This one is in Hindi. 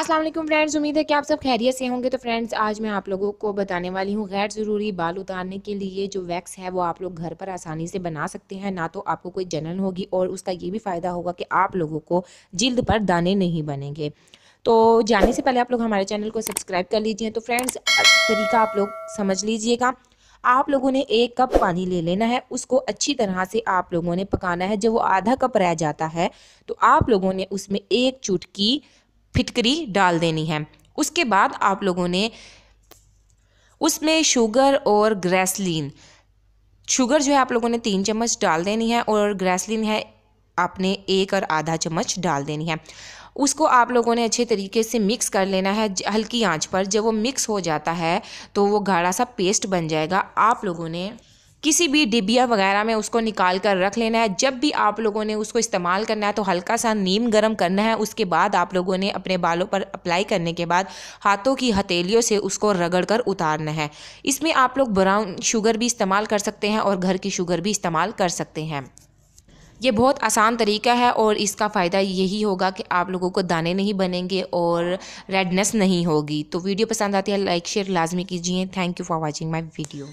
असलम फ्रेंड्स उम्मीद है कि आप सब खैरियत से होंगे तो फ्रेंड्स आज मैं आप लोगों को बताने वाली हूँ गैर ज़रूरी बाल उतारने के लिए जो वैक्स है वो आप लोग घर पर आसानी से बना सकते हैं ना तो आपको कोई जलन होगी और उसका ये भी फ़ायदा होगा कि आप लोगों को जिल्द पर दाने नहीं बनेंगे तो जाने से पहले आप लोग हमारे चैनल को सब्सक्राइब कर लीजिए तो फ्रेंड्स तरीका आप लोग समझ लीजिएगा आप लोगों ने एक कप पानी ले लेना है उसको अच्छी तरह से आप लोगों ने पकाना है जब वो आधा कप रह जाता है तो आप लोगों ने उसमें एक चुटकी फिटकरी डाल देनी है उसके बाद आप लोगों ने उसमें शुगर और ग्रेसलिन शुगर जो है आप लोगों ने तीन चम्मच डाल देनी है और ग्रेसलिन है आपने एक और आधा चम्मच डाल देनी है उसको आप लोगों ने अच्छे तरीके से मिक्स कर लेना है हल्की आंच पर जब वो मिक्स हो जाता है तो वो गाढ़ा सा पेस्ट बन जाएगा आप लोगों ने किसी भी डिबिया वगैरह में उसको निकाल कर रख लेना है जब भी आप लोगों ने उसको इस्तेमाल करना है तो हल्का सा नीम गर्म करना है उसके बाद आप लोगों ने अपने बालों पर अप्लाई करने के बाद हाथों की हथेलियों से उसको रगड़ कर उतारना है इसमें आप लोग ब्राउन शुगर भी इस्तेमाल कर सकते हैं और घर की शुगर भी इस्तेमाल कर सकते हैं ये बहुत आसान तरीका है और इसका फ़ायदा यही होगा कि आप लोगों को दाने नहीं बनेंगे और रेडनेस नहीं होगी तो वीडियो पसंद आती है लाइक शेयर लाजमी कीजिए thank you for watching my video